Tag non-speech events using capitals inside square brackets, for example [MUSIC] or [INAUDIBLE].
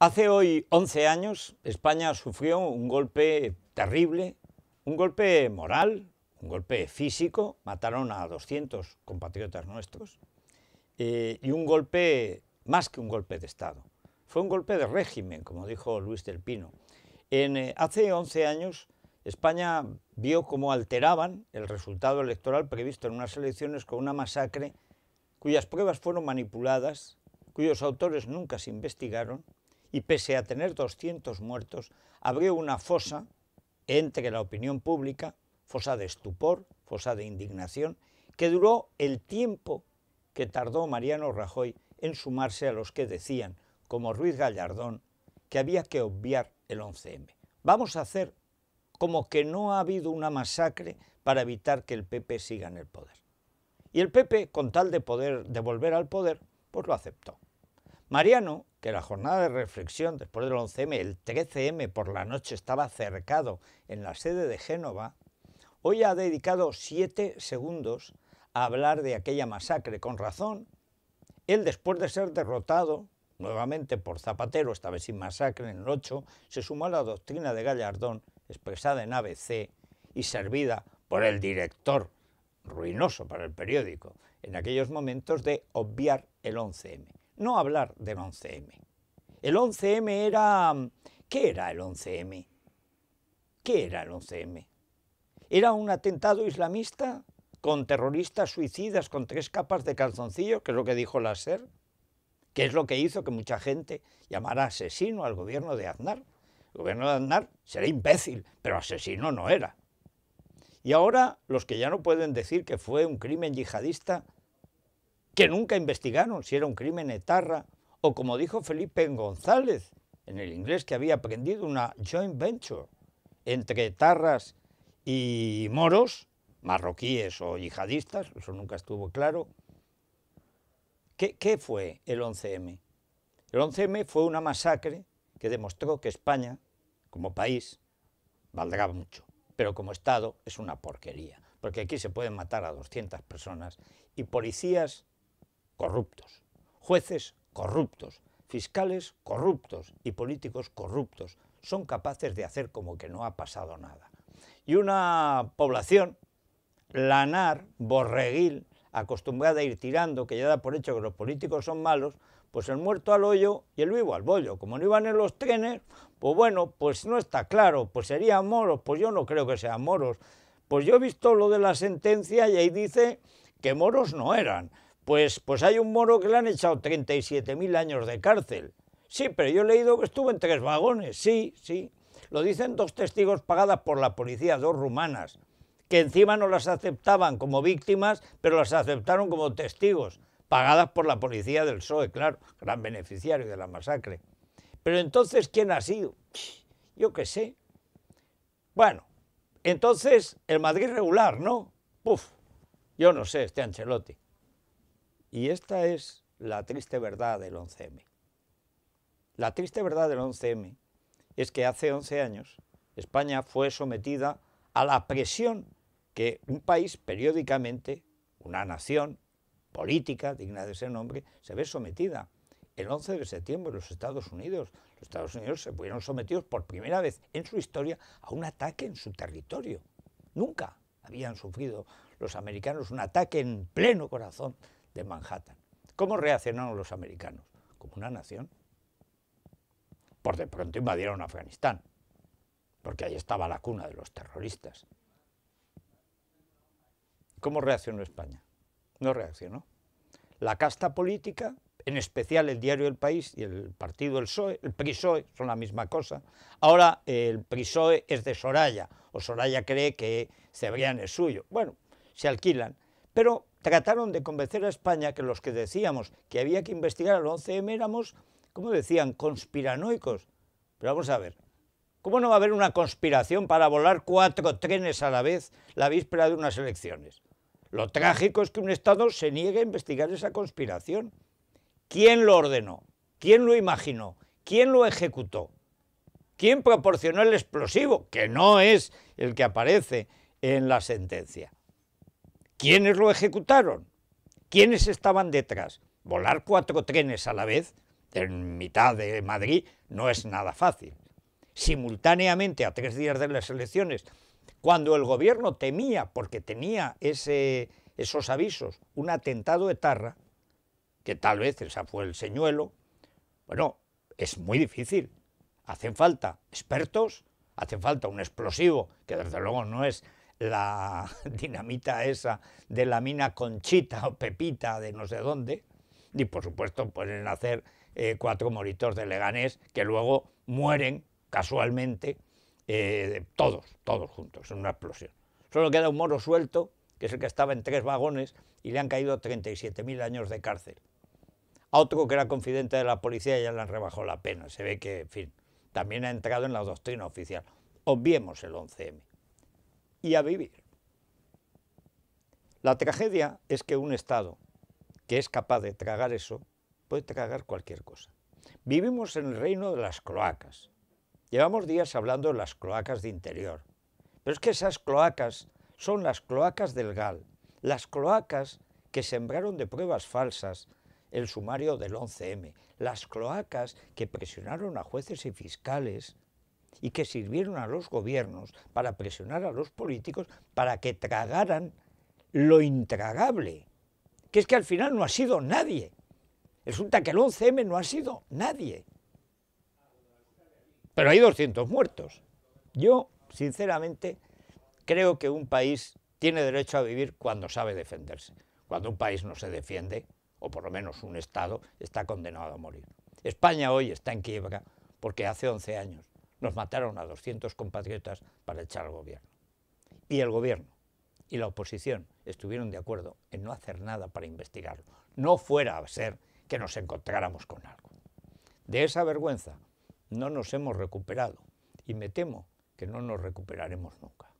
Hace hoy 11 años España sufrió un golpe terrible, un golpe moral, un golpe físico, mataron a 200 compatriotas nuestros, eh, y un golpe más que un golpe de Estado. Fue un golpe de régimen, como dijo Luis del Pino. En, eh, hace 11 años España vio cómo alteraban el resultado electoral previsto en unas elecciones con una masacre cuyas pruebas fueron manipuladas, cuyos autores nunca se investigaron y pese a tener 200 muertos, abrió una fosa entre la opinión pública, fosa de estupor, fosa de indignación, que duró el tiempo que tardó Mariano Rajoy en sumarse a los que decían, como Ruiz Gallardón, que había que obviar el 11M. Vamos a hacer como que no ha habido una masacre para evitar que el PP siga en el poder. Y el PP, con tal de poder devolver al poder, pues lo aceptó. Mariano, que la jornada de reflexión después del 11M, el 13M por la noche estaba cercado en la sede de Génova, hoy ha dedicado siete segundos a hablar de aquella masacre. Con razón, él después de ser derrotado nuevamente por Zapatero, esta vez sin masacre en el 8, se sumó a la doctrina de Gallardón, expresada en ABC y servida por el director, ruinoso para el periódico, en aquellos momentos de obviar el 11M no hablar del 11M. El 11M era... ¿Qué era el 11M? ¿Qué era el 11M? ¿Era un atentado islamista con terroristas suicidas con tres capas de calzoncillo, que es lo que dijo la SER? que es lo que hizo que mucha gente llamara asesino al gobierno de Aznar. El gobierno de Aznar será imbécil, pero asesino no era. Y ahora los que ya no pueden decir que fue un crimen yihadista que nunca investigaron si era un crimen etarra o, como dijo Felipe González, en el inglés que había aprendido una joint venture entre etarras y moros, marroquíes o yihadistas, eso nunca estuvo claro. ¿Qué, qué fue el 11M? El 11M fue una masacre que demostró que España, como país, valdrá mucho, pero como Estado es una porquería, porque aquí se pueden matar a 200 personas y policías corruptos, jueces corruptos, fiscales corruptos y políticos corruptos son capaces de hacer como que no ha pasado nada. Y una población lanar, borreguil, acostumbrada a ir tirando, que ya da por hecho que los políticos son malos, pues el muerto al hoyo y el vivo al bollo. Como no iban en los trenes, pues bueno, pues no está claro, pues serían moros, pues yo no creo que sean moros. Pues yo he visto lo de la sentencia y ahí dice que moros no eran. Pues, pues hay un moro que le han echado 37.000 años de cárcel. Sí, pero yo he leído que estuvo en tres vagones, sí, sí. Lo dicen dos testigos pagadas por la policía, dos rumanas, que encima no las aceptaban como víctimas, pero las aceptaron como testigos, pagadas por la policía del PSOE, claro, gran beneficiario de la masacre. Pero entonces, ¿quién ha sido? Yo qué sé. Bueno, entonces, el Madrid regular, ¿no? Puf, yo no sé, este Ancelotti. Y esta es la triste verdad del 11M. La triste verdad del 11M es que hace 11 años España fue sometida a la presión que un país periódicamente, una nación política digna de ese nombre, se ve sometida. El 11 de septiembre los Estados Unidos, los Estados Unidos se fueron sometidos por primera vez en su historia a un ataque en su territorio. Nunca habían sufrido los americanos un ataque en pleno corazón de Manhattan. ¿Cómo reaccionaron los americanos? Como una nación. Por de pronto invadieron Afganistán, porque ahí estaba la cuna de los terroristas. ¿Cómo reaccionó España? No reaccionó. La casta política, en especial el diario El País y el partido El PSOE, el PRISOE son la misma cosa. Ahora el PRISOE es de Soraya, o Soraya cree que Cebrián es suyo. Bueno, se alquilan. Pero trataron de convencer a España que los que decíamos que había que investigar al 11M éramos, como decían, conspiranoicos. Pero vamos a ver, ¿cómo no va a haber una conspiración para volar cuatro trenes a la vez la víspera de unas elecciones? Lo trágico es que un Estado se niegue a investigar esa conspiración. ¿Quién lo ordenó? ¿Quién lo imaginó? ¿Quién lo ejecutó? ¿Quién proporcionó el explosivo? Que no es el que aparece en la sentencia. ¿Quiénes lo ejecutaron? ¿Quiénes estaban detrás? Volar cuatro trenes a la vez en mitad de Madrid no es nada fácil. Simultáneamente, a tres días de las elecciones, cuando el gobierno temía, porque tenía esos avisos, un atentado etarra, que tal vez esa fue el señuelo, bueno, es muy difícil. Hacen falta expertos, hacen falta un explosivo, que desde luego no es la [LAUGHS] dinamita esa de la mina Conchita o Pepita de no sé dónde, y por supuesto pueden hacer eh, cuatro moritos de Leganés que luego mueren casualmente eh, todos, todos juntos, en una explosión. Solo queda un moro suelto, que es el que estaba en tres vagones y le han caído 37.000 años de cárcel. A otro que era confidente de la policía ya le han rebajado la pena. Se ve que, en fin, también ha entrado en la doctrina oficial. Obviemos el 11M y a vivir. La tragedia es que un Estado que es capaz de tragar eso puede tragar cualquier cosa. Vivimos en el reino de las cloacas. Llevamos días hablando de las cloacas de interior. Pero es que esas cloacas son las cloacas del GAL, las cloacas que sembraron de pruebas falsas el sumario del 11M, las cloacas que presionaron a jueces y fiscales y que sirvieron a los gobiernos para presionar a los políticos para que tragaran lo intragable, que es que al final no ha sido nadie. Resulta que el 11M no ha sido nadie. Pero hay 200 muertos. Yo, sinceramente, creo que un país tiene derecho a vivir cuando sabe defenderse. Cuando un país no se defiende, o por lo menos un Estado, está condenado a morir. España hoy está en quiebra porque hace 11 años nos mataron a 200 compatriotas para echar al gobierno. Y el gobierno y la oposición estuvieron de acuerdo en no hacer nada para investigarlo. No fuera a ser que nos encontráramos con algo. De esa vergüenza no nos hemos recuperado y me temo que no nos recuperaremos nunca.